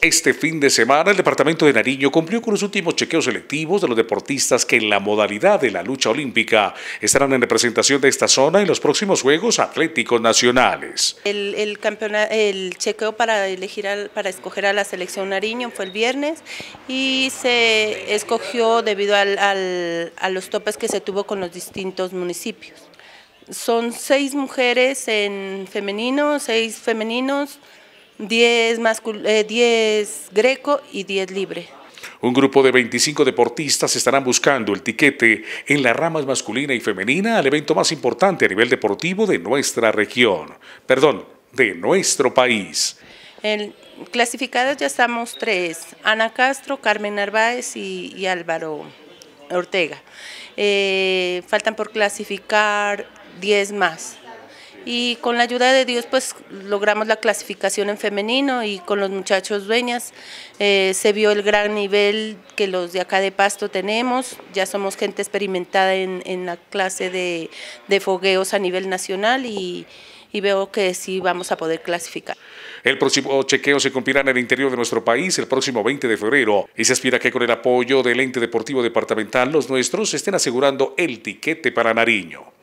este fin de semana, el Departamento de Nariño cumplió con los últimos chequeos selectivos de los deportistas que en la modalidad de la lucha olímpica estarán en representación de esta zona en los próximos Juegos Atléticos Nacionales. El, chequeo para, elegir para escoger a la selección Nariño fue el viernes y se escogió debido a los topes que se tuvo con los distintos municipios. Son seis mujeres en femenino, seis femeninos, 10, eh, greco y 10 libre. Un grupo de 25 deportistas estarán buscando el tiquete en las ramas masculina y femenina al evento más importante a nivel deportivo de nuestra región, perdón, de nuestro país. El, clasificadas ya estamos tres, Ana Castro, Carmen Narváez y, Álvaro Ortega. Eh, faltan por clasificar 10 más y con la ayuda de Dios pues logramos la clasificación en femenino y con los muchachos dueñas eh, se vio el gran nivel que los de acá de Pasto tenemos, ya somos gente experimentada en, la clase de, fogueos a nivel nacional y, y veo que sí vamos a poder clasificar. El próximo chequeo se cumplirá en el interior de nuestro país el próximo 20 de febrero y se aspira que con el apoyo del ente deportivo departamental los nuestros estén asegurando el tiquete para Nariño.